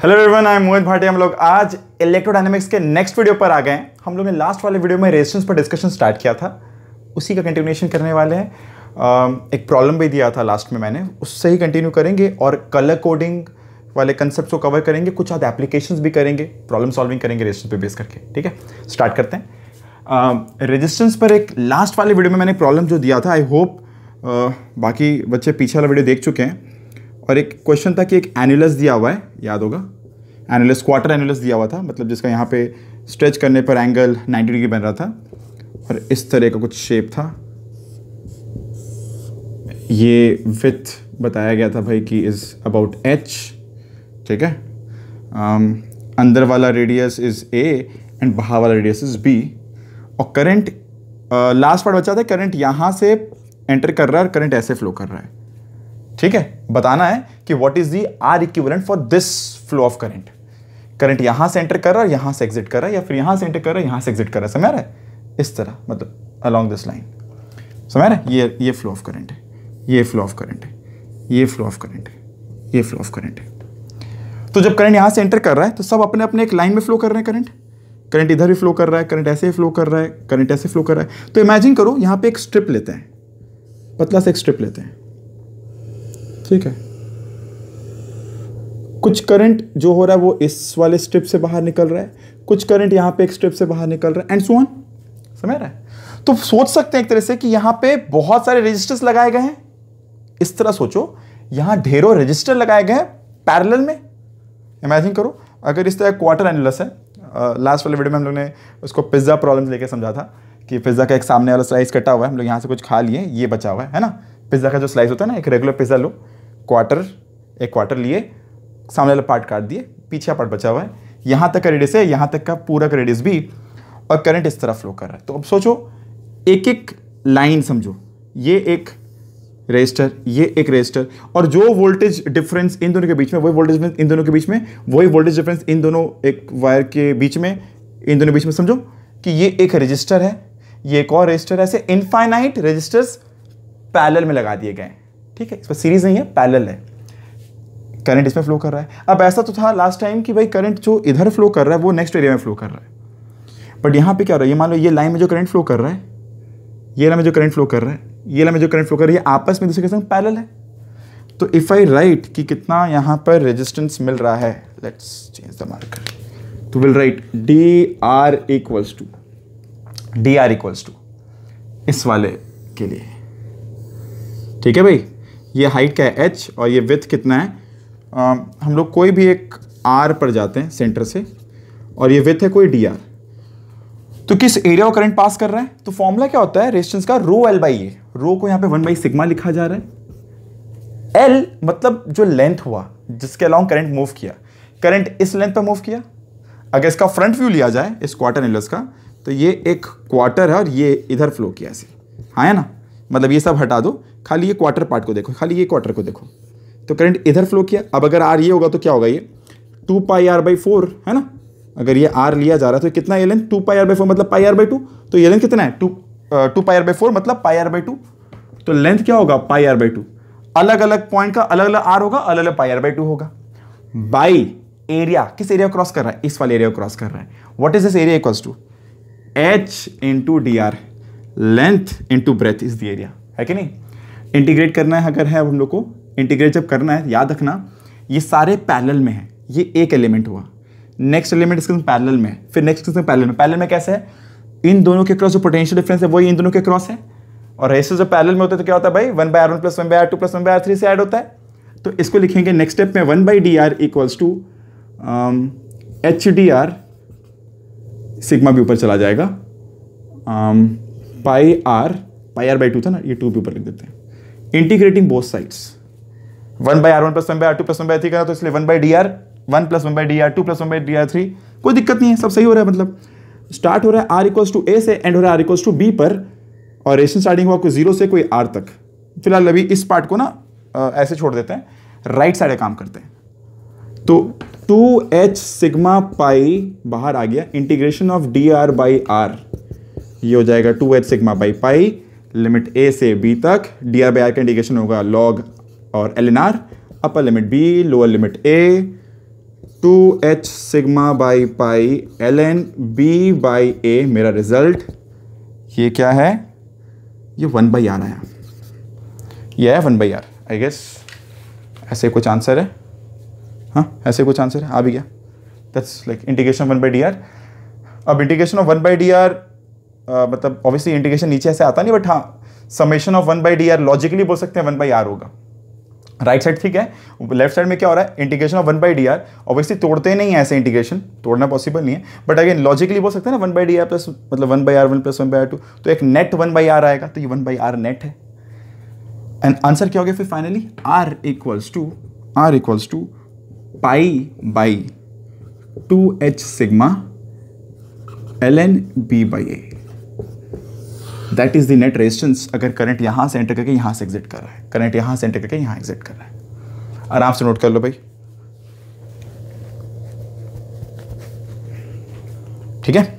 Hello everyone I Mohit Bhatia हम लोग आज इलेक्ट्रोडाइनमिक्स के नेक्स्ट वीडियो पर आ गए हैं हम लोग ने लास्ट वाले वीडियो में रेजिस्टेंस पर डिस्कशन स्टार्ट किया था उसी का कंटिन्यूशन करने वाले हैं एक प्रॉब्लम भी दिया था लास्ट में मैंने उससे ही कंटिन्यू करेंगे और कलर कोडिंग वाले कंसेप्ट को कवर करेंगे कुछ आध एप्लीकेशन भी करेंगे प्रॉब्लम सॉल्विंग करेंगे रेजिस्टेंस पर बेस करके ठीक है स्टार्ट करते हैं रेजिस्टेंस पर एक लास्ट वाले वीडियो में मैंने प्रॉब्लम जो दिया था आई होप बाकी बच्चे पीछे वाला वीडियो देख चुके हैं और एक क्वेश्चन था कि एक एनुलस दिया हुआ है याद होगा एनुलस क्वार्टर एनुलस दिया हुआ था मतलब जिसका यहाँ पे स्ट्रेच करने पर एंगल 90 डिग्री बन रहा था और इस तरह का कुछ शेप था ये विथ बताया गया था भाई कि इज़ अबाउट एच ठीक है um, अंदर वाला रेडियस इज़ ए एंड बाहर वाला रेडियस इज़ बी और करंट लास्ट पार्ट बचा था करंट यहाँ से एंटर कर रहा है और करंट ऐसे फ्लो कर रहा है ठीक है बताना है कि what is the R equivalent for this flow of current current यहाँ से एंटर कर रहा है यहाँ से एग्जिट कर रहा है या फिर यहाँ से एंटर कर रहा है यहाँ से एग्जिट कर रहा है समझ रहा है इस तरह मतलब अलॉन्ग दिस लाइन समझ रहा है ये ये फ्लो ऑफ करंट है ये फ्लो ऑफ करंट है ये फ्लो ऑफ करंट है ये फ्लो ऑफ करंट है तो जब करंट यहाँ से एंटर कर रहा है तो सब अपने अपने एक लाइन में फ्लो कर रहे हैं करंट करंट इधर भी फ्लो कर रहा है करंट ऐसे ही फ्लो कर रहा है करंट ऐसे फ्लो कर रहा है तो इमेजिन करो यहाँ पर एक स्ट्रिप लेते हैं पतला से एक स्ट्रिप लेते हैं ठीक है कुछ करंट जो हो रहा है वो इस वाले स्ट्रिप से बाहर निकल रहा है कुछ करंट यहां पे एक स्ट्रिप से बाहर निकल रहा है एंड सो ऑन समझ रहा है तो सोच सकते हैं एक तरह से कि यहां पे बहुत सारे रजिस्टर्स लगाए गए हैं इस तरह सोचो यहां ढेरों रजिस्टर लगाए गए हैं पैरेलल में इमेजिन करो अगर इस तरह क्वार्टर एनलस है लास्ट वाले वीडियो में हम लोग ने उसको पिज्ज़ा प्रॉब्लम लेके समझा था कि पिज्ज़ा का एक सामने वाला स्लाइस कटा हुआ है हम लोग यहाँ से कुछ खा लिए ये बचा हुआ है ना पिज्ज़ा का जो स्लाइस होता है ना एक रेगुलर पिज्ज़ा लो क्वार्टर एक क्वार्टर लिए सामने वाला पार्ट काट दिए पीछे पार्ट बचा हुआ है यहाँ तक का रेडियस है यहाँ तक का पूरा का रेडियस भी और करंट इस तरह फ्लो कर रहा है तो अब सोचो एक एक लाइन समझो ये एक रजिस्टर ये एक रजिस्टर और जो वोल्टेज डिफरेंस इन दोनों के बीच में वही वोल्टेज इन दोनों के बीच में वही वोल्टेज डिफरेंस इन दोनों एक वायर के बीच में इन दोनों के बीच में समझो कि ये एक रजिस्टर है ये एक और रजिस्टर ऐसे इनफाइनाइट रजिस्टर्स पैरेलल में लगा दिए गए ठीक है इस पर सीरीज नहीं है पैरल है करंट इसमें फ्लो कर रहा है अब ऐसा तो था लास्ट टाइम कि भाई करंट जो इधर फ्लो कर रहा है वो नेक्स्ट एरिया में फ्लो कर रहा है बट यहाँ पे क्या हो रहा है ये मान लो ये लाइन में जो करंट फ्लो कर रहा है ये लाइन में जो करंट फ्लो कर रहा है ये लाइन में जो करंट फ्लो कर रही है आपस में दूसरे के संग पैरल है तो इफ़ आई राइट कि कितना यहाँ पर रेजिस्टेंस मिल रहा है लेट्स चेंज द मार्कर तो will write D R equals to D R equals to इस वाले के लिए ठीक है भाई ये हाइट का है एच और ये विथ कितना है आ, हम लोग कोई भी एक आर पर जाते हैं सेंटर से और ये विथ है कोई डी आर तो किस एरिया को करंट पास कर रहा है तो फॉर्मूला क्या होता है रेजिस्टेंस का रो एल बाई ए रो को यहाँ पे वन बाई सिग्मा लिखा जा रहा है एल मतलब जो लेंथ हुआ जिसके अलॉन्ग करंट मूव किया करंट इस लेंथ पर मूव किया अगर इसका फ्रंट व्यू लिया जाए इस क्वार्टर एनलस का तो ये एक क्वार्टर है और ये इधर फ्लो किया इसे हाँ है ना मतलब ये सब हटा दो खाली ये क्वार्टर पार्ट को देखो खाली ये क्वार्टर को देखो तो करंट इधर फ्लो किया अब अगर आर ये होगा तो क्या होगा ये two pi R by four है ना अगर ये आर लिया जा रहा है तो कितना ये length two pi R by four मतलब पाई आर बाई टू तो ये लेंथ कितना है two two pi R by four मतलब पाई आर बाई टू तो लेंथ क्या होगा पाई आर बाई टू अलग अलग पॉइंट का अलग अलग आर होगा अलग अलग पाई आर बाई टू होगा बाई एरिया किस एरिया क्रॉस कर रहा है इस वाले एरिया क्रॉस कर रहा है what is this area equals to H into D R length into breadth is the area है कि नहीं इंटीग्रेट करना है अगर है हम लोग को इंटीग्रेट जब करना है याद रखना ये सारे पैरेलल में है ये एक एलिमेंट हुआ नेक्स्ट एलिमेंट इसके पैरेलल में फिर नेक्स्ट इसके पैरेलल में पैरेलल में कैसे है इन दोनों के क्रॉस जो पोटेंशियल डिफरेंस है वही इन दोनों के क्रॉस है और ऐसे जब पैरेलल में होता है तो क्या होता है भाई one by R one plus one by R two plus one by R three से ऐड होता है तो इसको लिखेंगे नेक्स्ट स्टेप में one by D R equals to H D R sigma भी ऊपर चला जाएगा pi R pi R by two था ना ये टू भी ऊपर लिख देते हैं integrating both sides one by R one plus one by R two plus one by three करा तो इसलिए one by D R one plus one by D R two plus one by D R three कोई दिक्कत नहीं है सब सही हो रहा है मतलब स्टार्ट हो रहा है आर इक्वल्स टू ए से एंड हो रहा है आर इक्वल्स टू बी पर और रेशन स्टार्टिंग हुआ कोई जीरो से कोई आर तक फिलहाल अभी इस पार्ट को ना ऐसे छोड़ देते हैं राइट साइड काम करते हैं तो टू एच सिग्मा पाई बाहर आ गया integration of D R by R ये हो जाएगा two H sigma by pi limit A से बी तक डी आर बाई आर का इंडिकेशन होगा लॉग और L N R upper limit B lower limit A two H sigma by pi L N B by A मेरा result ये क्या है ये वन बाई आर आया ये है one by R I guess ऐसे कुछ आंसर है हाँ ऐसे कुछ आंसर है आ भी गया that's like integration one by D R अब integration of one by D R मतलब ऑब्वियसली इंटीग्रेशन नीचे ऐसे आता नहीं बट हाँ summation of one by D R logically बोल सकते हैं वन बाई आर होगा राइट साइड ठीक है लेफ्ट साइड में क्या हो रहा है integration of one by D R obviously तोड़ते नहीं है ऐसे इंटीग्रेशन तोड़ना पॉसिबल नहीं है बट अगेन लॉजिकली बोल सकते हैं ना one by D R plus मतलब one by R one plus one by R two तो एक नेट वन बाई आर आएगा तो ये वन बाई आर नेट है एंड आंसर क्या हो गया फिर finally R equals to R equals to pi by two H sigma L N B by A that is the net resistance अगर current यहाँ से एंटर करके यहाँ से एग्जिट कर रहा है करंट यहाँ से एंटर करके यहाँ एग्जिट कर रहा है आराम से नोट कर लो भाई ठीक है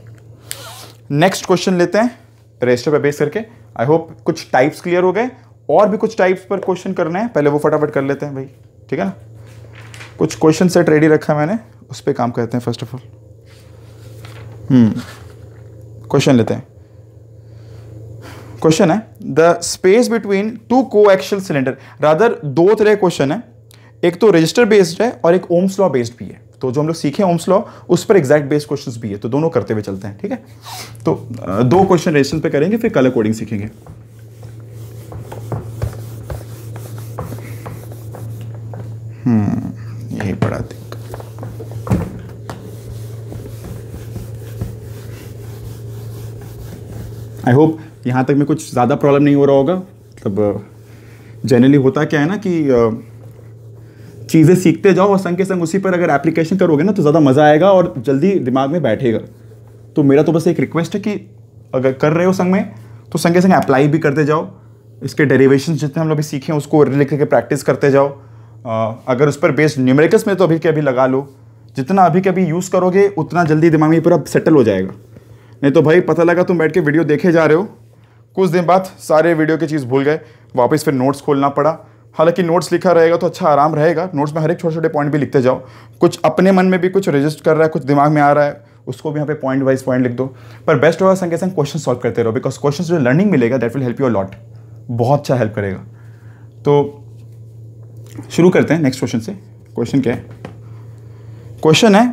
नेक्स्ट क्वेश्चन लेते हैं रजिस्टर पर बेस करके आई होप कुछ टाइप्स क्लियर हो गए और भी कुछ टाइप्स पर क्वेश्चन करने हैं पहले वो फटाफट कर लेते हैं भाई ठीक है ना कुछ क्वेश्चन सेट रेडी रखा है मैंने उस पर काम करते हैं फर्स्ट ऑफ ऑल क्वेश्चन लेते हैं क्वेश्चन है the space between two coaxial cylinder rather दो तरह क्वेश्चन है एक तो रजिस्टर बेस्ड है और एक ओम्स लॉ बेस्ड भी है तो जो हम लोग सीखे ओम्स लॉ उस पर एग्जैक्ट बेस्ड क्वेश्चंस भी है तो दोनों करते हुए चलते हैं ठीक है तो दो क्वेश्चन रजिस्टर पे करेंगे फिर कलर कोडिंग सीखेंगे हम्म यही बड़ा दिक्कत आई होप यहाँ तक में कुछ ज़्यादा प्रॉब्लम नहीं हो रहा होगा मतलब जनरली होता क्या है ना कि चीज़ें सीखते जाओ और संग के संग उसी पर अगर एप्लीकेशन करोगे ना तो ज़्यादा मज़ा आएगा और जल्दी दिमाग में बैठेगा तो मेरा तो बस एक रिक्वेस्ट है कि अगर कर रहे हो संग में तो संग के संग अप्लाई भी करते जाओ इसके डेरिवेशन जितने हम लोग अभी सीखे हैं उसको लिख के प्रैक्टिस करते जाओ आ, अगर उस पर बेस्ड न्यूमेरिकस में तो अभी के अभी लगा लो जितना अभी के अभी यूज़ करोगे उतना जल्दी दिमाग में पूरा सेटल हो जाएगा नहीं तो भाई पता लगा तुम बैठ के वीडियो देखे जा रहे हो कुछ दिन बाद सारे वीडियो की चीज़ भूल गए वापस फिर नोट्स खोलना पड़ा हालांकि नोट्स लिखा रहेगा तो अच्छा आराम रहेगा नोट्स में हर एक छोटे छोटे पॉइंट भी लिखते जाओ कुछ अपने मन में भी कुछ रजिस्टर कर रहा है कुछ दिमाग में आ रहा है उसको भी यहाँ पे पॉइंट वाइज पॉइंट लिख दो पर बेस्ट होगा संग संग क्वेश्चन सॉल्व करते रहो बिकॉज क्वेश्चन जो लर्निंग मिलेगा that will help you lot बहुत अच्छा हेल्प करेगा तो शुरू करते हैं नेक्स्ट क्वेश्चन से क्वेश्चन क्या है क्वेश्चन है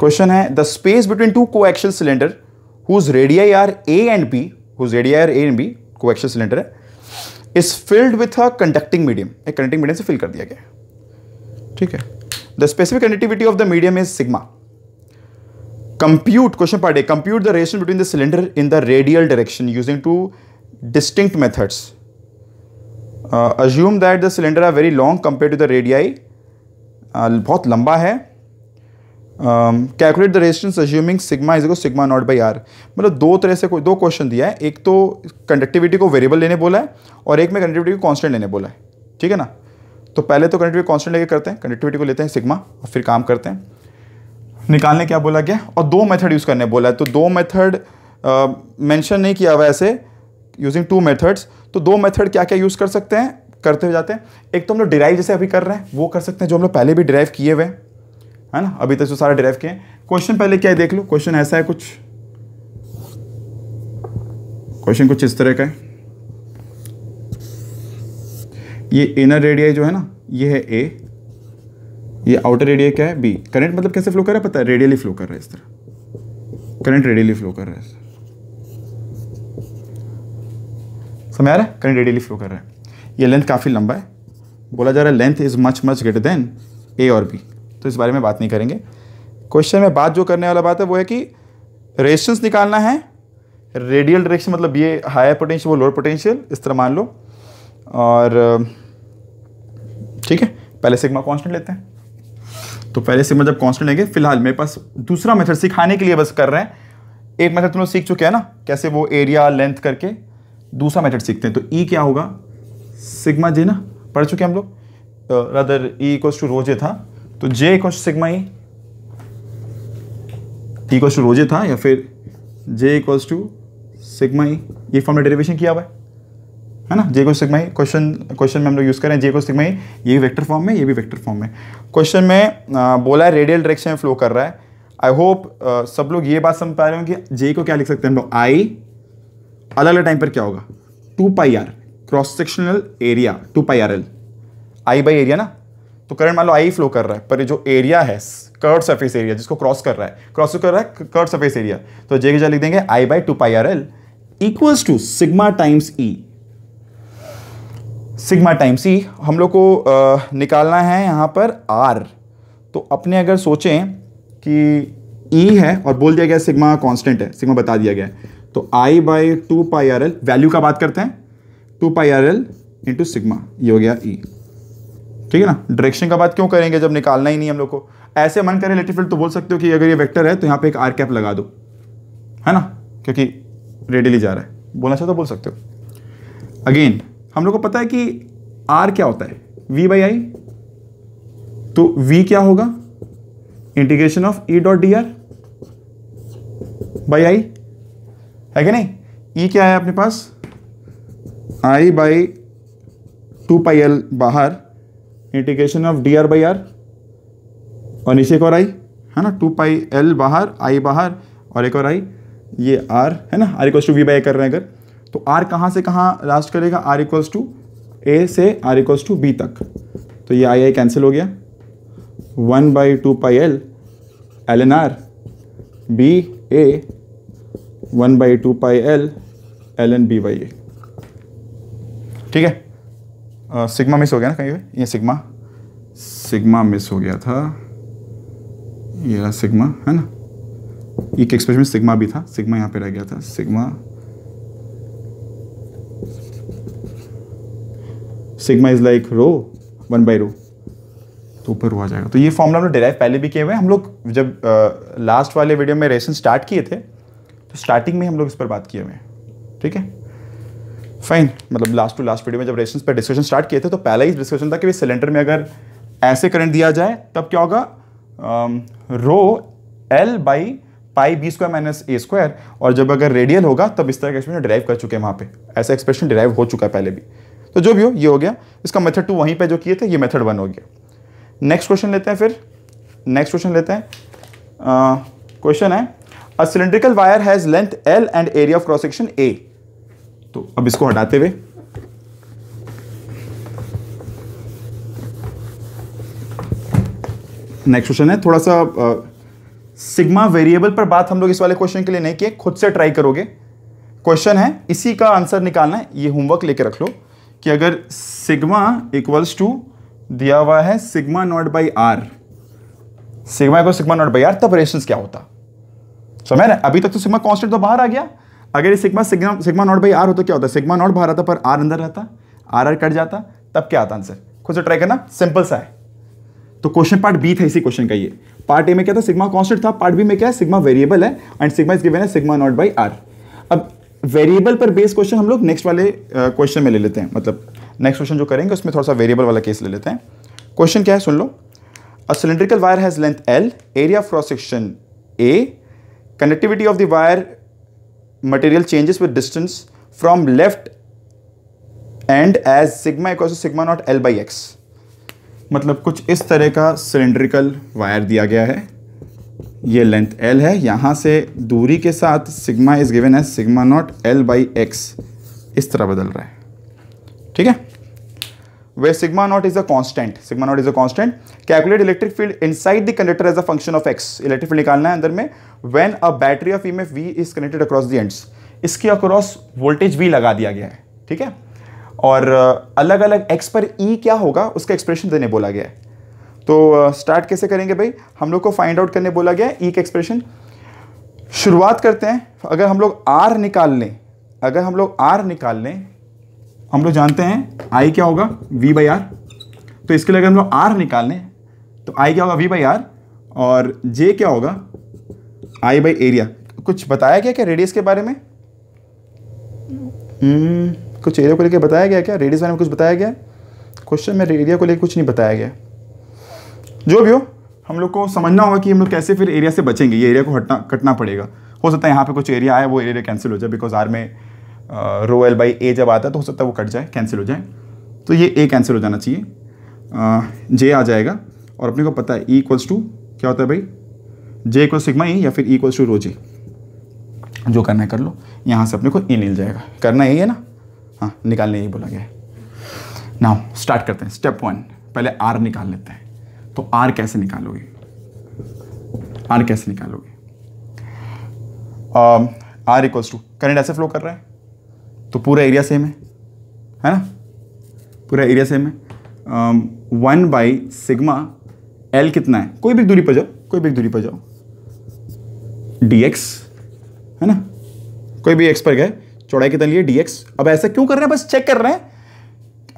क्वेश्चन um, है the space between two coaxial whose radii are A and B, whose R A and B coaxial cylinder है, is filled with a conducting medium एक conducting medium से fill कर दिया गया है ठीक है the specific conductivity of the medium is sigma compute question part A compute the ration between the cylinder in the radial direction using two distinct methods assume that the cylinder are very long compare to the radii बहुत लंबा है calculate the resistance assuming sigma is sigma naught by R मतलब दो तरह से दो question दिया है एक तो कंडक्टिविटी को वेरिएबल लेने बोला है और एक में कंडक्टिविटी को कांस्टेंट लेने बोला है ठीक है ना तो पहले तो कंडक्टिविटी कांस्टेंट लेके करते हैं कंडक्टिविटी को लेते हैं सिग्मा और फिर काम करते हैं निकालने क्या बोला गया और दो मेथड यूज़ करने बोला है तो दो मेथड मेंशन uh, नहीं किया हुआ ऐसे यूजिंग टू मेथड्स तो दो मेथड क्या क्या यूज़ कर सकते हैं करते हुए जाते हैं एक तो हम लोग डिराइव जैसे अभी कर रहे हैं वो कर सकते हैं जो हम लोग पहले भी डिराइव किए हुए हैं है ना अभी तक जो सारा डिराइव किए क्वेश्चन पहले क्या है देख लो क्वेश्चन ऐसा है कुछ क्वेश्चन कुछ इस तरह का है ये इनर रेडियाई जो है ना ये है ए ये आउटर रेडियाई क्या है बी करंट मतलब कैसे फ्लो कर रहा है पता है रेडियली फ्लो कर रहा है इस तरह करंट रेडियली फ्लो कर रहा है समझ आ रहा है करंट रेडियली फ्लो कर रहा है ये लेंथ काफ़ी लंबा है बोला जा रहा है length is much much greater than A और बी तो इस बारे में बात नहीं करेंगे क्वेश्चन में बात जो करने वाला बात है वो है कि रेजिस्टेंस निकालना है रेडियल डायरेक्शन मतलब ये हायर पोटेंशियल वो लोअर पोटेंशियल इस तरह मान लो और ठीक है पहले सिग्मा कांस्टेंट लेते हैं तो पहले सिग्मा जब कांस्टेंट लेंगे फिलहाल मेरे पास दूसरा मेथड सिखाने के लिए बस कर रहे हैं एक मेथड तुम लोग सीख चुके हैं ना कैसे वो एरिया लेंथ करके दूसरा मेथड सीखते हैं तो ई e क्या होगा सिग्मा जे ना पढ़ चुके हम लोग रदर ई इक्वल्स टू रोजे था तो J equal sigma E T equal two रोजे था या फिर जे इक्व टू सिग्मा ई ये फॉर्म में डेरिवेशन किया हुआ है है ना जे को सिग्मा ई क्वेश्चन क्वेश्चन में हम लोग यूज़ करें जे को सिग्मा ई ये वेक्टर फॉर्म में ये भी वेक्टर फॉर्म में क्वेश्चन में आ, बोला है रेडियल डायरेक्शन में फ्लो कर रहा है आई होप सब लोग ये बात समझ पा रहे हो कि जे को क्या लिख सकते हैं हम लोग आई अलग अलग टाइम पर क्या होगा two pi r cross sectional area two pi r L I by area ना तो करंट मान लो आई फ्लो कर रहा है पर ये जो एरिया है कर्ड सरफेस एरिया जिसको क्रॉस कर रहा है क्रॉस तो कर रहा है कर्ड सरफेस एरिया तो जे की जगह लिख देंगे I by two pi r L equals to sigma times E sigma times E हम लोग को आ, निकालना है यहाँ पर आर तो अपने अगर सोचें कि ई e है और बोल दिया गया सिग्मा कॉन्स्टेंट है सिग्मा बता दिया गया तो I by two pi r L value का बात करते हैं two pi r L into sigma ये हो गया ई e. ठीक है ना डायरेक्शन का बात क्यों करेंगे जब निकालना ही नहीं हम लोग को ऐसे मन करें इलेक्ट्रिक फील्ड तो बोल सकते हो कि अगर ये वेक्टर है तो यहाँ पे एक आर कैप लगा दो है ना क्योंकि रेडियली जा रहा है बोलना चाहते तो बोल सकते हो अगेन हम लोग को पता है कि आर क्या होता है वी बाई आई तो वी क्या होगा integration of E dot d are by I है कि नहीं ई e क्या है अपने पास I by two pi L बाहर integration of D R by r और नीचे एक और आई है ना टू पाई एल बाहर आई बाहर और एक और आई ये आर है ना R equals to V by कर रहे हैं अगर तो आर कहाँ से कहाँ लास्ट करेगा आर इक्वल्स टू ए से आर इक्वल्स टू बी तक तो ये आई आई कैंसिल हो गया one by two pi L L N r b a one by two pi L L N b Y a ठीक है सिग्मा मिस हो गया ना कहीं पे ये सिग्मा सिग्मा मिस हो गया था ये रहा सिग्मा है ना एक एक्सप्रेशन में सिग्मा भी था सिग्मा यहाँ पे रह गया था sigma sigma is like rho one by rho तो ऊपर रो आ जाएगा तो ये फॉर्मूला हम लोग डिराइव पहले भी किए हुए हैं हम लोग जब लास्ट वाले वीडियो में रेशन स्टार्ट किए थे तो स्टार्टिंग में हम लोग इस पर बात किए हुए हैं ठीक है फाइन मतलब लास्ट टू लास्ट वीडियो में जब रेजिस्टेंस पर डिस्कशन स्टार्ट किए थे तो पहला ही डिस्कशन था कि सिलेंडर में अगर ऐसे करंट दिया जाए तब क्या होगा rho L by pi b square minus a square और जब अगर रेडियल होगा तब इस तरह का एक्सप्रेशन डिराइव कर चुके हैं वहाँ पे ऐसा एक्सप्रेशन डिराइव हो चुका है पहले भी तो जो भी हो ये हो गया इसका मेथड टू वहीं पे जो किए थे ये मेथड वन हो गया नेक्स्ट क्वेश्चन लेते हैं फिर नेक्स्ट क्वेश्चन लेते हैं क्वेश्चन है a cylindrical wire has length L and area of cross section A तो अब इसको हटाते हुए नेक्स्ट क्वेश्चन है थोड़ा सा सिग्मा वेरिएबल पर बात हम लोग इस वाले क्वेश्चन के लिए नहीं किए खुद से ट्राई करोगे क्वेश्चन है इसी का आंसर निकालना है ये होमवर्क लेके रख लो कि अगर सिग्मा इक्वल्स टू दिया हुआ है sigma naught by r sigma equal sigma naught by r तब रेशन क्या होता समझ ना अभी तक तो सिग्मा कॉन्स्टेंट तो बाहर आ गया अगर ये sigma sigma sigma naught by r हो तो क्या होता है सिग्मा नॉट बाहर आता पर आर अंदर रहता आर आर कट जाता तब क्या आता आंसर खुद से ट्राई करना सिंपल सा है तो क्वेश्चन पार्ट बी था इसी क्वेश्चन का ये पार्ट ए में क्या था सिग्मा कॉन्स्टेंट था पार्ट बी में क्या है सिग्मा वेरिएबल है एंड सिग्मा इज गिवन है सिग्मा नॉट बाई आर अब वेरिएबल पर बेस क्वेश्चन हम लोग नेक्स्ट वाले क्वेश्चन uh, में ले लेते हैं मतलब नेक्स्ट क्वेश्चन जो करेंगे उसमें थोड़ा सा वेरिएबल वाला केस ले लेते हैं क्वेश्चन क्या है सुन लो a cylindrical wire has length L area cross section A connectivity of the wire material changes with distance from left end as sigma equals to sigma not L by x. मतलब कुछ इस तरह का cylindrical wire दिया गया है ये length L है यहाँ से दूरी के साथ sigma is given as sigma naught L by x इस तरह बदल रहा है ठीक है where sigma naught is a constant sigma naught is a constant calculate electric field inside the conductor as a function of x electric field निकालना है अंदर में when a battery of E F V is connected across the ends इसके across voltage V लगा दिया गया है ठीक है और अलग अलग एक्स पर ई e क्या होगा उसका एक्सप्रेशन देने बोला गया है तो स्टार्ट कैसे करेंगे भाई हम लोग को फाइंड आउट करने बोला गया है ई e का एक्सप्रेशन शुरुआत करते हैं अगर हम लोग आर निकाल लें अगर हम लोग आर निकाल लें हम लोग जानते हैं आई क्या होगा वी बाई आर तो इसके लिए अगर हम लोग आर निकाल लें तो आई क्या होगा वी बाई आर और जे क्या होगा आई बाई एरिया कुछ बताया गया क्या रेडियस के बारे में hmm, कुछ एरिया को लेकर बताया गया क्या रेडियस बारे में कुछ बताया गया क्वेश्चन में एरिया को लेकर कुछ नहीं बताया गया जो भी हो हम लोग को समझना होगा कि हम लोग कैसे फिर एरिया से बचेंगे ये एरिया को हटना कटना पड़ेगा हो सकता है यहाँ पे कुछ एरिया आया वो एरिया कैंसिल हो जाए बिकॉज आर में रो एल बाई ए जब आता है तो हो सकता है वो कट जाए कैंसिल हो जाए तो ये ए कैंसिल हो जाना चाहिए जे आ जाएगा और अपने को पता है ई इक्वल्स टू क्या होता है भाई जे इक्वल सिग्मा ई या फिर ई इक्वल्स टू रो जी जो करना है कर लो यहाँ से अपने को ई e मिल जाएगा करना यही है ना हाँ निकालने यही बोला गया है नाउ स्टार्ट करते हैं स्टेप वन पहले आर निकाल लेते हैं तो आर कैसे निकालोगे आर कैसे निकालोगे आर इक्वल्स टू करंट ऐसे फ्लो कर रहा है तो पूरा एरिया सेम है है ना पूरा एरिया सेम है वन बाई सिग्मा एल कितना है कोई भी दूरी पर जाओ कोई भी दूरी पर जाओ डी एक्स है ना कोई भी एक्स पर गए चौड़ाई कितनी लिए डी एक्स अब ऐसा क्यों कर रहे हैं बस चेक कर रहे हैं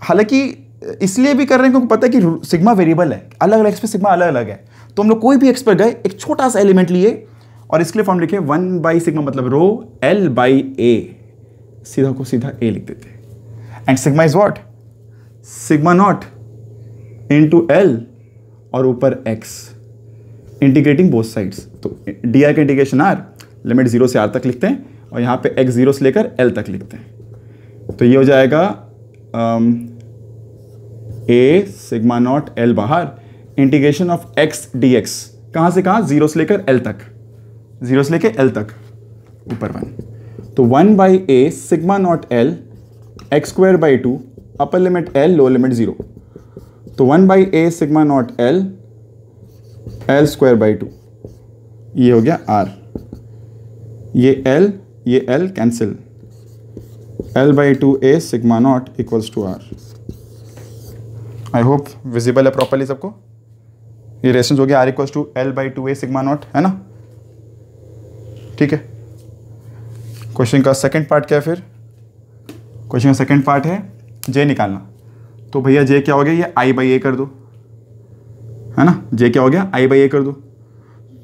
हालांकि इसलिए भी कर रहे हैं क्योंकि पता है कि सिग्मा वेरिएबल है अलग अलग एक्स पे सिग्मा अलग अलग है तो हम लोग कोई भी एक्स पर गए एक छोटा सा एलिमेंट लिए और इसके लिए फॉर्म लिखे वन बाई सिग्मा मतलब रो एल बाई ए सीधा को सीधा ए लिख देते and sigma is what sigma naught into L और ऊपर एक्स इंटीग्रेटिंग बोथ साइड्स तो डी आर का इंटीग्रेशन आर लिमिट जीरो से आर तक लिखते हैं और यहाँ पे एक्स जीरो से लेकर एल तक लिखते हैं तो ये हो जाएगा ए सिग्मा नॉट एल बाहर integration of x d x कहाँ से कहाँ जीरो से लेकर एल तक जीरो से लेकर एल तक ऊपर वन तो one by A sigma naught L x square by two upper limit L lower limit zero तो one by A sigma naught L L square by two ये हो गया आर ये एल ये L cancel L by two A sigma naught equals to R I hope visible है properly सबको ये resistance हो गया R equals to L by two A sigma naught है ना ठीक है क्वेश्चन का सेकंड पार्ट क्या है फिर क्वेश्चन का सेकंड पार्ट है जे निकालना तो भैया जे क्या हो गया ये आई बाई ए कर दो है ना जे क्या हो गया आई बाई ए कर दो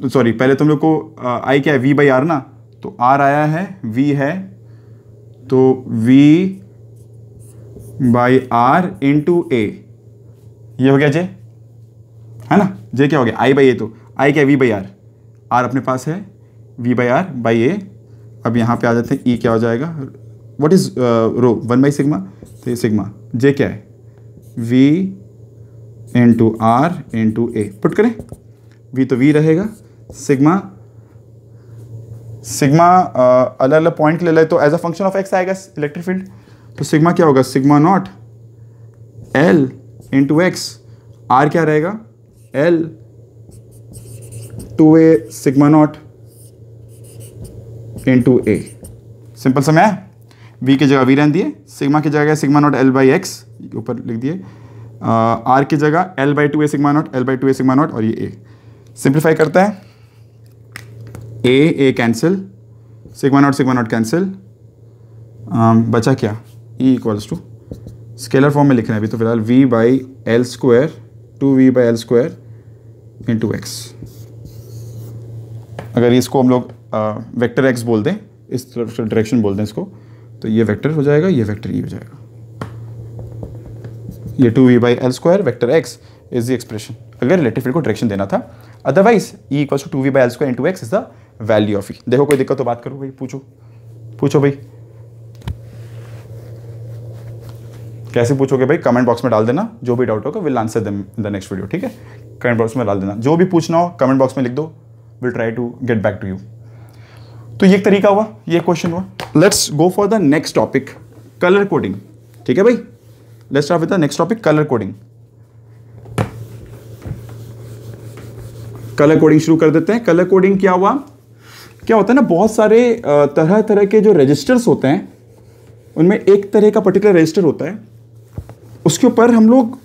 सॉरी पहले तुम लोग को आई क्या है वी बाई आर ना तो आर आया है वी है तो V by R into A ये हो गया जे है ना जे क्या हो गया आई बाई ए तो आई क्या वी बाई आर आर अपने पास है V by R by A अब यहाँ पे आ जाते हैं ई e क्या हो जाएगा what is rho one by sigma तो ये सिग्मा जे क्या है V to R to A पुट करें वी तो वी रहेगा सिग्मा सिग्मा uh, अलग अलग पॉइंट ले लें तो as a function of x आएगा इलेक्ट्रिक फील्ड तो सिग्मा क्या होगा sigma naught L into x R क्या रहेगा L two A sigma naught into A simple समय है वी की जगह वी रहने दिए सिग्मा की जगह sigma naught L by x ऊपर लिख दिए आर uh, की जगह L by two A sigma naught L by two A sigma naught और ये ए सिंप्लीफाई करता है A A cancel sigma naught sigma naught cancel बचा क्या E equals to scalar form में लिख रहे हैं अभी तो फिलहाल V by L square two V by L square into x अगर इसको हम लोग वेक्टर एक्स बोल दें इस तरफ डायरेक्शन बोल दें इसको तो ये वेक्टर हो जाएगा ये वेक्टर ई e हो जाएगा ये two V by L square vector x is the expression अगर रिलेटिव फील्ड को डायरेक्शन देना था otherwise E equals to two V by L square into x is the value of E देखो कोई दिक्कत तो बात करो भाई पूछो पूछो भाई कैसे पूछोगे भाई कमेंट बॉक्स में डाल देना जो भी डाउट होगा will answer them the next video ठीक है कमेंट बॉक्स में डाल देना जो भी पूछना हो कमेंट बॉक्स में लिख दो will try to get back to you तो ये एक तरीका हुआ ये क्वेश्चन हुआ let's go for the next topic colour coding ठीक है भाई let's start with the next topic colour coding colour coding शुरू कर देते हैं कलर कोडिंग क्या हुआ क्या होता है ना बहुत सारे तरह तरह के जो रजिस्टर्स होते हैं उनमें एक तरह का पर्टिकुलर रजिस्टर होता है उसके ऊपर हम लोग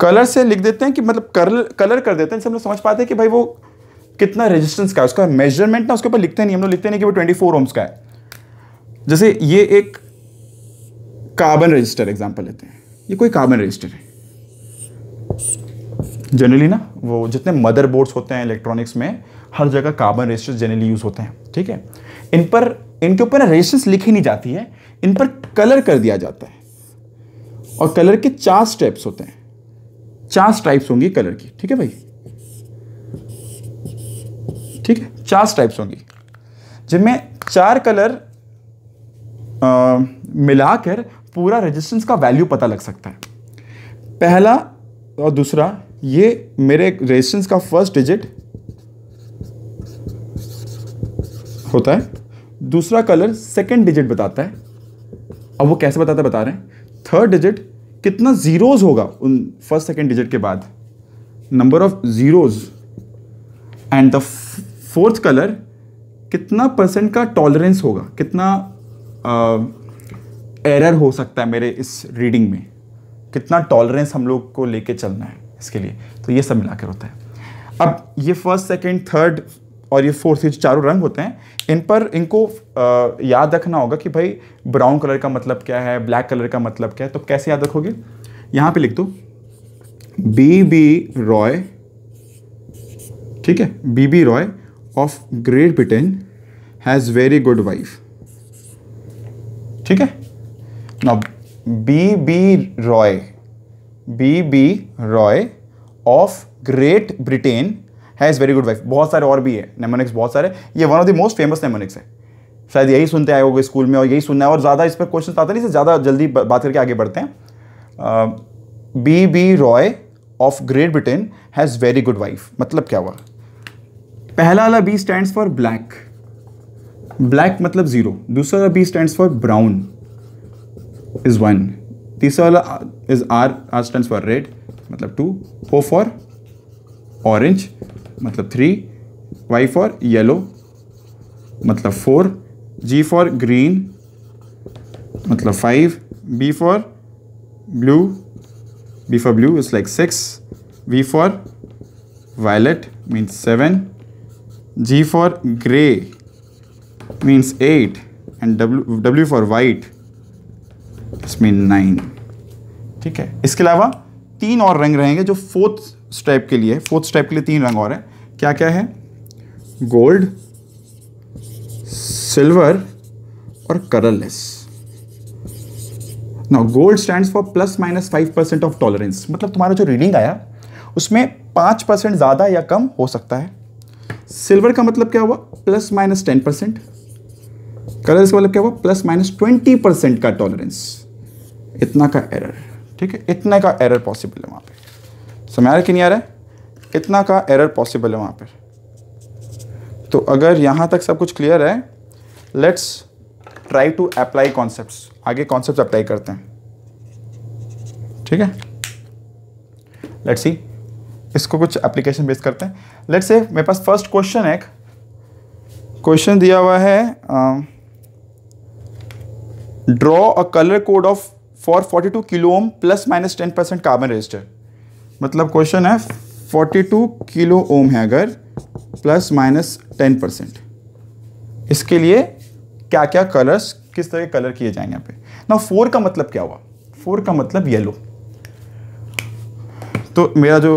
कलर से लिख देते हैं कि मतलब कलर कलर कर देते हैं जिससे हम लोग समझ पाते हैं कि भाई वो कितना रेजिस्टेंस का है उसका मेजरमेंट ना उसके ऊपर लिखते नहीं हम लोग लिखते नहीं कि वो ट्वेंटी फोर ओम्स का है जैसे ये एक कार्बन रजिस्टर एग्जाम्पल लेते हैं ये कोई कार्बन रजिस्टर है जनरली ना वो जितने मदर होते हैं इलेक्ट्रॉनिक्स में हर जगह कार्बन रेजिस्टेंस जनरली यूज़ होते हैं ठीक है इन पर इनके ऊपर ना रेजिस्टेंस लिखी नहीं जाती है इन पर कलर कर दिया जाता है और कलर के चार स्टेप्स होते हैं चार स्टाइप्स होंगी कलर की ठीक है भाई ठीक है चार स्टाइप्स होंगी जिनमें चार कलर मिलाकर पूरा रेजिस्टेंस का वैल्यू पता लग सकता है पहला और दूसरा ये मेरे रेजिस्टेंस का फर्स्ट डिजिट होता है दूसरा कलर सेकेंड डिजिट बताता है अब वो कैसे बताता है बता रहे हैं थर्ड डिजिट कितना ज़ीरोज़ होगा उन फर्स्ट सेकेंड डिजिट के बाद number of zeros and the fourth colour कितना परसेंट का टॉलरेंस होगा कितना एरर हो सकता है मेरे इस रीडिंग में कितना टॉलरेंस हम लोग को लेके चलना है इसके लिए तो ये सब मिला होता है अब ये फर्स्ट सेकेंड थर्ड और ये फोर्थ ये चारों रंग होते हैं इन पर इनको आ, याद रखना होगा कि भाई ब्राउन कलर का मतलब क्या है ब्लैक कलर का मतलब क्या है तो कैसे याद रखोगे यहाँ पे लिख दो बी बी रॉय ठीक है B B Roy of Great Britain has very good wife ठीक है ना B B Roy B B Roy of Great Britain has very good wife बहुत सारे और भी है नेमोनिक्स बहुत सारे ये one of the most famous mnemonics है शायद यही सुनते आए होगे स्कूल में और यही सुनना है और ज़्यादा इस पर क्वेश्चन आता नहीं से ज़्यादा जल्दी बात करके आगे बढ़ते हैं B B Roy of Great Britain has very good wife मतलब क्या हुआ पहला वाला B stand for black black मतलब ज़ीरो दूसरा वाला B stand for brown is one तीसरा वाला is R R stand for red मतलब टू ओ फॉर ऑरेंज मतलब थ्री वाई फॉर येलो मतलब फोर जी फॉर ग्रीन मतलब five B for blue B for blue is like six V for violet means seven G for grey means eight and W W for white mean nine ठीक है इसके अलावा तीन और रंग रहेंगे जो फोर्थ स्टेप के लिए फोर्थ स्टेप के लिए तीन रंग और हैं क्या क्या है गोल्ड सिल्वर और कलरलेस ना gold stand for plus minus five percent of tolerance मतलब तुम्हारा जो रीडिंग आया उसमें पांच परसेंट ज़्यादा या कम हो सकता है सिल्वर का मतलब क्या हुआ plus minus ten percent colour का मतलब क्या हुआ प्लस माइनस ट्वेंटी परसेंट का टॉलरेंस इतना का एरर ठीक है इतने का एरर पॉसिबल है वहां पे समझ आ रहा है कि नहीं आ रहा है इतना का एरर पॉसिबल है वहाँ पर तो अगर यहाँ तक सब कुछ क्लियर है let's try to apply concept आगे कॉन्सेप्ट अप्लाई करते हैं ठीक है लेट्स सी इसको कुछ एप्लीकेशन बेस करते हैं लेट्स से मेरे पास फर्स्ट क्वेश्चन है क्वेश्चन दिया हुआ है draw a colour code of for 42 kilo ohm plus minus 10 percent carbon resistor मतलब क्वेश्चन है 42 किलो ओम है अगर प्लस माइनस 10 परसेंट इसके लिए क्या क्या कलर्स किस तरह के कलर किए जाएंगे यहाँ पे ना फोर का मतलब क्या हुआ फोर का मतलब येलो तो मेरा जो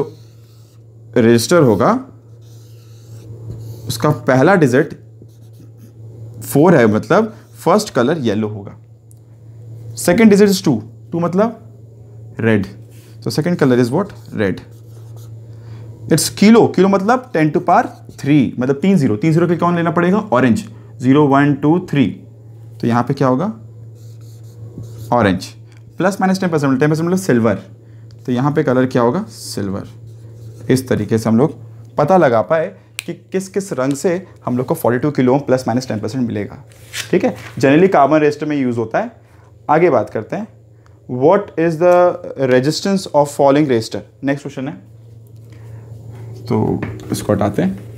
रजिस्टर होगा उसका पहला डिजिट फोर है मतलब फर्स्ट कलर येलो होगा second digit is two two मतलब रेड तो second colour is what red it's kilo kilo मतलब टेन टू पार थ्री मतलब तीन जीरो तीन जीरो के कौन लेना पड़ेगा orange zero one two three तो यहाँ पे क्या होगा orange plus minus ten percent ten percent मतलब सिल्वर तो यहाँ पे कलर क्या होगा सिल्वर इस तरीके से हम लोग पता लगा पाए कि किस किस रंग से हम लोग को 42 kilo plus minus ten percent मिलेगा ठीक है जनरली कार्बन रजिस्टर में यूज़ होता है आगे बात करते हैं what is the resistance of following resistor next question है तो इसको हटाते हैं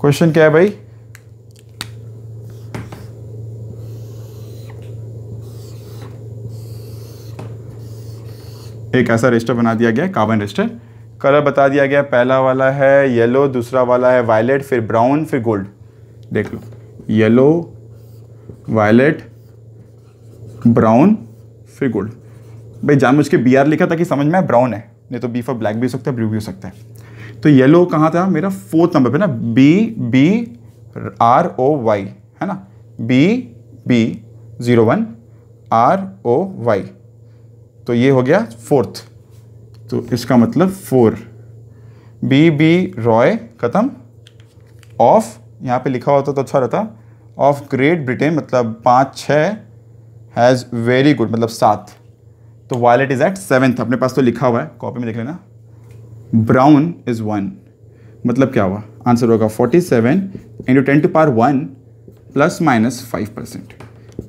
क्वेश्चन क्या है भाई एक ऐसा रजिस्टर बना दिया गया कार्बन रजिस्टर कलर बता दिया गया पहला वाला है येलो दूसरा वाला है वायलेट फिर ब्राउन फिर गोल्ड देख लो येलो वायलेट ब्राउन फिर गोल्ड भाई जाम के बी आर लिखा था कि समझ में ब्राउन है नहीं तो बी फॉर ब्लैक भी हो सकता है ब्लू भी हो सकता है तो येलो कहाँ था मेरा फोर्थ नंबर पे ना B B R O Y है ना B B zero one R O Y तो ये हो गया फोर्थ तो इसका मतलब फोर बी बी रॉय ख़त्म ऑफ यहाँ पे लिखा होता तो अच्छा रहता ऑफ ग्रेट ब्रिटेन मतलब पाँच छः हैज़ वेरी गुड मतलब सात तो वायलेट इज़ एट सेवेंथ अपने पास तो लिखा हुआ है कॉपी में देख लेना ब्राउन इज़ वन मतलब क्या हुआ आंसर होगा forty seven into ten to power one plus minus five percent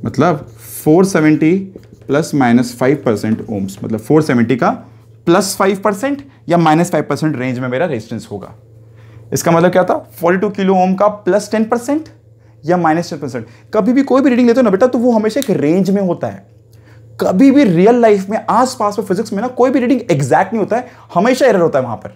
मतलब four seventy plus minus five percent ohms मतलब फोर सेवेंटी का प्लस फाइव परसेंट या माइनस फाइव परसेंट रेंज में मेरा रेजिस्टेंस होगा इसका मतलब क्या था फोर्टी टू किलो ओम का प्लस टेन परसेंट या माइनस टेन परसेंट कभी भी कोई भी रीडिंग लेते हो ना बेटा तो वो हमेशा एक रेंज में होता है कभी भी रियल लाइफ में आसपास में फिजिक्स में ना कोई भी रीडिंग एग्जैक्ट नहीं होता है हमेशा एरर होता है वहां पर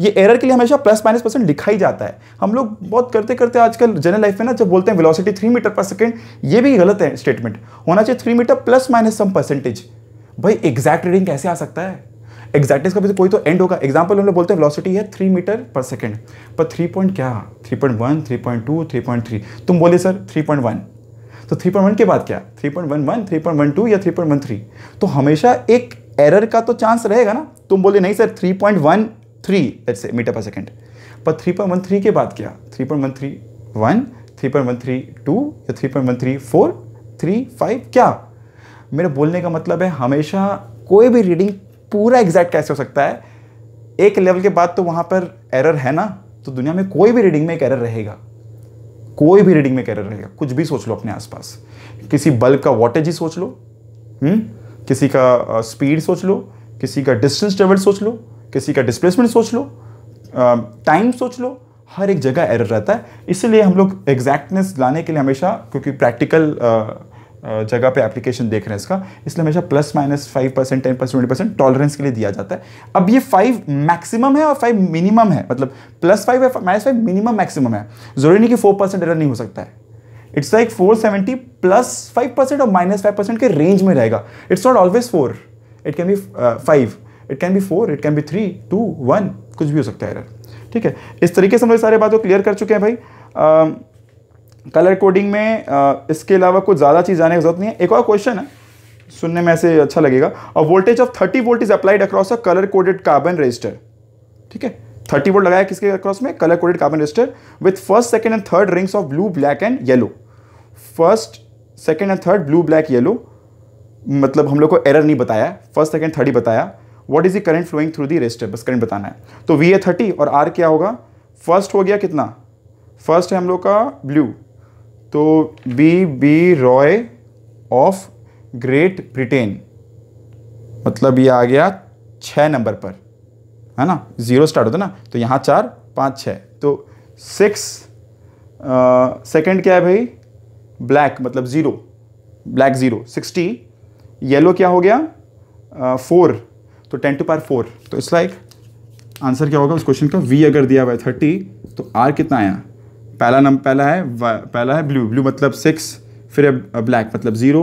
ये एरर के लिए हमेशा प्लस माइनस परसेंट लिखा ही जाता है हम लोग बहुत करते करते आजकल जनरल लाइफ में ना जब बोलते हैं velocity three metre per second ये भी गलत है स्टेटमेंट होना चाहिए three metre plus minus some percentage भाई एग्जैक्ट रीडिंग कैसे आ सकता है एग्जैक्टनेस का भी तो कोई तो एंड होगा एग्जाम्पल हम लोग बोलते हैं वेलोसिटी है थ्री मीटर पर सेकेंड पर थ्री पॉइंट क्या three point one three point two three point three तुम बोले सर थ्री पॉइंट वन तो 3.1 के बाद क्या 3.11 3.12 या 3.13 तो हमेशा एक एरर का तो चांस रहेगा ना तुम बोले नहीं sir 3.13 let's say metre per second पर 3.13 के बाद क्या 3.13 1 3.13 2 या 3.13 4 थ्री 5 क्या मेरे बोलने का मतलब है हमेशा कोई भी रीडिंग पूरा एग्जैक्ट कैसे हो सकता है एक लेवल के बाद तो वहाँ पर एरर है ना तो दुनिया में कोई भी रीडिंग में एक एरर रहेगा कोई भी रीडिंग में कैरियर रहेगा कुछ भी सोच लो अपने आसपास किसी बल्ब का वॉटेज ही सोच लो हुँ? हम्म? किसी का स्पीड सोच लो किसी का डिस्टेंस ट्रेवल सोच लो किसी का डिस्प्लेसमेंट सोच लो टाइम सोच लो हर एक जगह एरर रहता है इसलिए हम लोग एग्जैक्टनेस लाने के लिए हमेशा क्योंकि प्रैक्टिकल जगह पे एप्लीकेशन देख रहे हैं इसका इसलिए हमेशा plus minus five percent ten percent twenty percent tolerance के लिए दिया जाता है अब ये फाइव मैक्सिमम है और फाइव मिनिमम है मतलब प्लस फाइव है माइनस फाइव मिनिमम मैक्सिमम है जरूरी नहीं कि फोर परसेंट एरर नहीं हो सकता है it's like four seventy plus five percent और माइनस फाइव परसेंट के रेंज में रहेगा it's not always four it can be five it can be four it can be three two one कुछ भी हो सकता है एरर ठीक है इस तरीके से हम लोग सारे बातों को क्लियर कर चुके हैं भाई uh, कलर कोडिंग में इसके अलावा कुछ ज़्यादा चीज़ आने की जरूरत नहीं है एक और क्वेश्चन है सुनने में ऐसे अच्छा लगेगा और voltage of 30 volt is applied across a colour coded carbon resistor ठीक है 30 वोल्ट लगाया किसके अक्रॉस में colour coded carbon resistor with first second and third rings of blue black and yellow first second and third blue black yellow मतलब हम लोग को error नहीं बताया फर्स्ट सेकेंड थर्ड ही बताया what is the current flowing through the resistor बस current बताना है तो वी ए थर्टी और आर क्या होगा फर्स्ट हो गया कितना फर्स्ट है हम लोग का ब्लू तो B B Roy of Great Britain मतलब ये आ गया छः नंबर पर है ना ज़ीरो स्टार्ट होता ना तो यहाँ चार पाँच छः तो सिक्स सेकंड क्या है भाई ब्लैक मतलब zero black zero sixty yellow क्या हो गया फोर uh, तो टेन टू पार फोर तो इट्स लाइक आंसर क्या होगा उस क्वेश्चन का वी अगर दिया हुआ है थर्टी तो आर कितना आया पहला नंबर पहला है पहला है ब्लू ब्लू मतलब सिक्स फिर ब्लैक मतलब ज़ीरो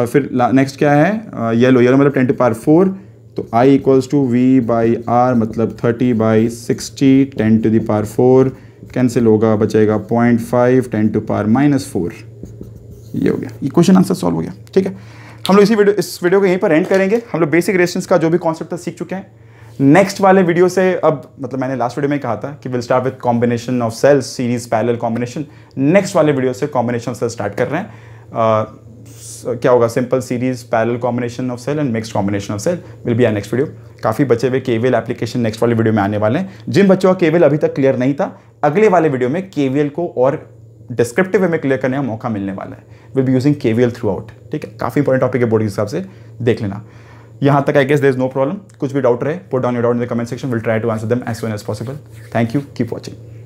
और फिर नेक्स्ट क्या है येलो येलो मतलब टेन टू पार फोर तो I equals to V by R मतलब thirty by sixty ten to power four cancel होगा बचेगा point five ten to power minus four ये हो गया ये क्वेश्चन आंसर सॉल्व हो गया ठीक है हम लोग इसी वीडियो इस वीडियो को यहीं पर एंड करेंगे हम लोग बेसिक रेजिस्टेंस का जो भी कॉन्सेप्ट था सीख चुके हैं नेक्स्ट वाले वीडियो से अब मतलब मैंने लास्ट वीडियो में कहा था कि will start with combination of cells series parallel combination next वाले वीडियो से कॉम्बिनेशन ऑफ सेल स्टार्ट कर रहे हैं uh, क्या होगा simple series parallel combination of cell and mix combination of cell will be our next video काफ़ी बचे हुए केवीएल एप्लीकेशन नेक्स्ट वाले वीडियो में आने वाले हैं जिन बच्चों का केवल अभी तक क्लियर नहीं था अगले वाले वीडियो में केवीएल को और डिस्क्रिप्टिव वे में क्लियर करने का मौका मिलने वाला है will be using KVL throughout ठीक है काफ़ी इंपॉर्टेंट टॉपिक है बोर्ड के हिसाब से देख लेना यहाँ तक I guess there is no problem कुछ भी डाउट रहे put down your doubt in the comment section will try to answer them as soon as possible thank you keep watching